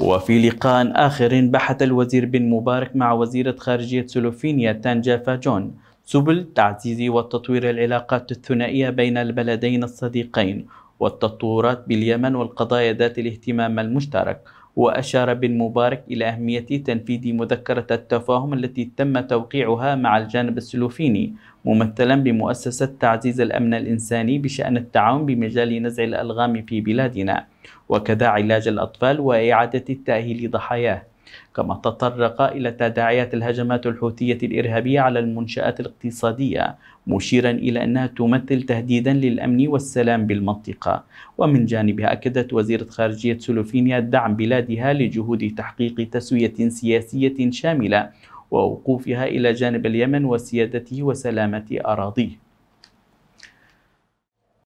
وفي لقاء آخر بحث الوزير بن مبارك مع وزيرة خارجية سلوفينيا تانجا فاجون سبل تعزيز وتطوير العلاقات الثنائية بين البلدين الصديقين والتطورات باليمن والقضايا ذات الاهتمام المشترك وأشار بن مبارك إلى أهمية تنفيذ مذكرة التفاهم التي تم توقيعها مع الجانب السلوفيني ممثلا بمؤسسة تعزيز الأمن الإنساني بشأن التعاون بمجال نزع الألغام في بلادنا وكذا علاج الأطفال وإعادة التأهيل ضحاياه كما تطرق إلى تداعيات الهجمات الحوثية الإرهابية على المنشآت الاقتصادية مشيرا إلى أنها تمثل تهديدا للأمن والسلام بالمنطقة ومن جانبها أكدت وزيرة خارجية سلوفينيا دعم بلادها لجهود تحقيق تسوية سياسية شاملة ووقوفها إلى جانب اليمن وسيادته وسلامة أراضيه